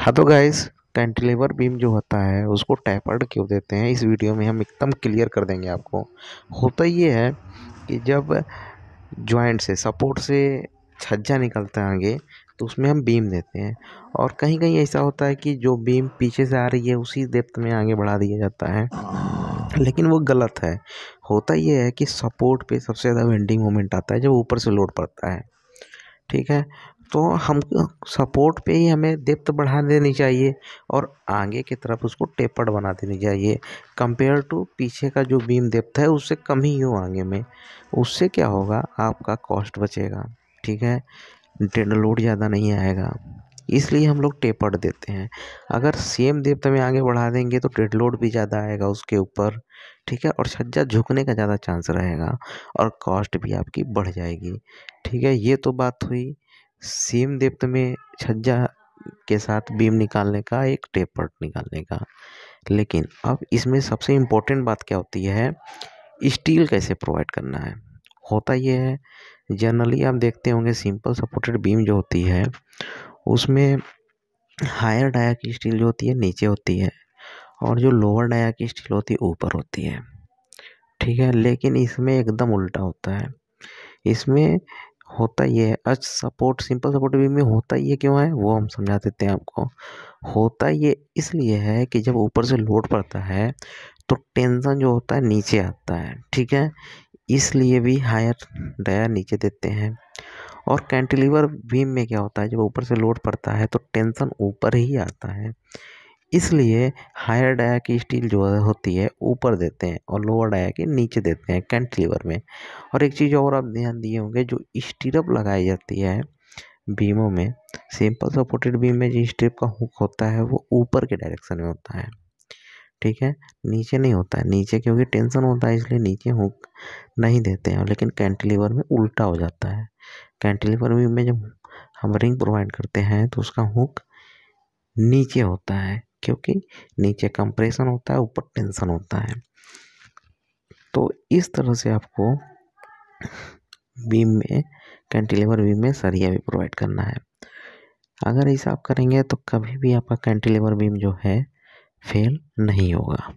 हाँ तो guys cantilever beam जो होता है उसको टैपर्ड क्यों देते हैं इस वीडियो में हम एकदम क्लियर कर देंगे आपको होता ये है कि जब जॉइंट से सपोर्ट से छज्जा निकलता है आगे तो उसमें हम बीम देते हैं और कहीं कहीं ऐसा होता है कि जो बीम पीछे से आ रही है उसी डेप्थ में आगे बढ़ा दिया जाता है लेकिन वो गलत है होता यह है कि सपोर्ट पे सबसे ज़्यादा वेंडिंग मोमेंट आता है जब ऊपर से लोड पड़ता है ठीक है तो हम सपोर्ट पे ही हमें डेप्थ बढ़ा देनी चाहिए और आगे की तरफ उसको टेपर्ड बना देनी चाहिए कंपेयर टू पीछे का जो बीम डेप्थ है उससे कम ही हो आगे में उससे क्या होगा आपका कॉस्ट बचेगा ठीक है लोड ज़्यादा नहीं आएगा इसलिए हम लोग टेपर्ड देते हैं अगर सेम देवत में आगे बढ़ा देंगे तो डेड लोड भी ज़्यादा आएगा उसके ऊपर ठीक है और छज्जा झुकने का ज़्यादा चांस रहेगा और कॉस्ट भी आपकी बढ़ जाएगी ठीक है ये तो बात हुई सेम डेप्थ में छज्जा के साथ बीम निकालने का एक टेपर निकालने का लेकिन अब इसमें सबसे इम्पोर्टेंट बात क्या होती है स्टील कैसे प्रोवाइड करना है होता यह है जनरली आप देखते होंगे सिंपल सपोर्टेड बीम जो होती है उसमें हायर डाया की स्टील जो होती है नीचे होती है और जो लोअर डाया की स्टील होती है ऊपर होती है ठीक है लेकिन इसमें एकदम उल्टा होता है इसमें होता ये है अच सपोर्ट सिंपल सपोर्ट बीम में होता ये क्यों है वो हम समझा देते हैं आपको होता ये इसलिए है कि जब ऊपर से लोड पड़ता है तो टेंशन जो होता है नीचे आता है ठीक है इसलिए भी हायर दया नीचे देते हैं और कैंटिलीवर बीम में क्या होता है जब ऊपर से लोड पड़ता है तो टेंशन ऊपर ही आता है इसलिए हायर डाया की स्टील जो होती है ऊपर देते हैं और लोअर डाया की नीचे देते हैं कैंटिलीवर में और एक चीज़ और आप ध्यान दिए होंगे जो स्टीरप लगाई जाती है बीमों में सिंपल सपोर्टेड बीम में जो स्ट्रिप का हुक होता है वो ऊपर के डायरेक्शन में होता है ठीक है नीचे नहीं होता है नीचे क्योंकि टेंशन होता है इसलिए नीचे हुक नहीं देते हैं लेकिन कैंटिलीवर में उल्टा हो जाता है कैंटिलीवर बीम में जब हम रिंग प्रोवाइड करते हैं तो उसका हुक नीचे होता है क्योंकि नीचे कंप्रेशन होता है ऊपर टेंशन होता है तो इस तरह से आपको बीम में कैंटिलीवर बीम में सरिया भी प्रोवाइड करना है अगर ऐसा आप करेंगे तो कभी भी आपका कैंटिलीवर बीम जो है फेल नहीं होगा